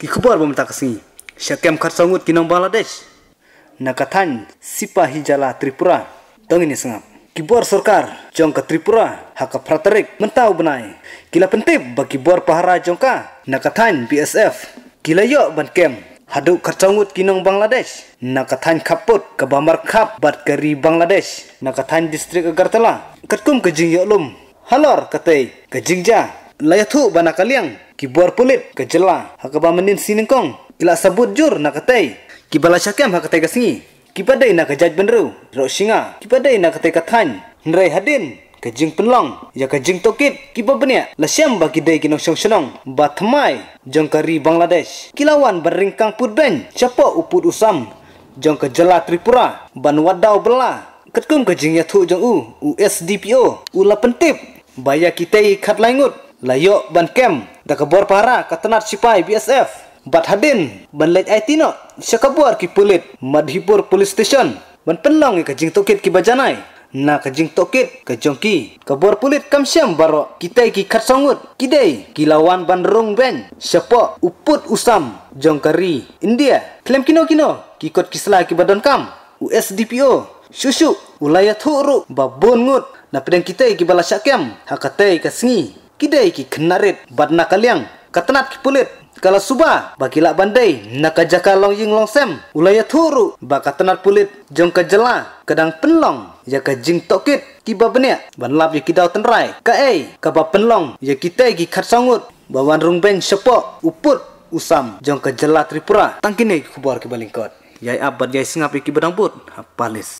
कि खबर बमता कसी शकेम खर संगुत कि बांग्लादेश नकथन सिपाही जला त्रिपुरा तंगनी संग कि बोर सरकार जोंक त्रिपुरा हक फ्रतरिक मताउ बनाए किला पंते बकि बोर पहरा जोंका नकथन बीएसएफ किला यो बनकेम हदु खरचंगुत किनोंग बांग्लादेश नकथन खपुत कबामर खप बत करी बांग्लादेश नकथन डिस्ट्रिक्ट अगरतला कटकुम कजिंग यलुम हलर कते कजिंगजा लयथु बना कलियंग kibuar pulit ke jela hak ba menin sinengkong ila sabut jur nak katai kibala syakam hak katai kasingi kipada nak ke jaj benru ro singa kipada ina katai katan nrai hadin ke penlong ya ke tokit kibo benia lasiam syam ba kidai kino syong syong ba jongkari bangladesh kilawan beringkang putben siapa uput usam jong ke jela tripura ban wadau bela ketkum ke jingnya tu jong u usdpo ulah pentip baya kitai kat langut layo ban kem da kabor para katnat sipai BSF bat hadin ban lej IT no sekabor ki pulit madhipur police station ban penlong ke jing tokit ki bajanai na ke tokit ke jongki kabor pulit kam syam baro kita ki khat songut kidai ki lawan ban rong ben sepo uput usam jongkari india klem kino kino ki kot kisla ki badon kam USDPO susu ulaya thuru babon ngut na pedang kita ikibalas bala hakatai ka kidai ki kenarit bad nakaliang katanat ki pulit kala suba bakila bandai nakajaka long yung long sem ulaya thuru ba katanat pulit jong kajela kadang penlong ya ka jing tokit ki babnia ban lap ya ki dau tenrai ka ei ka ba penlong ya kita ki khat sangut ba wan rung ben sepo uput usam jong kajela tripura tangkine kubar ki balingkot yai abad yai singapi ya ki bedangput palis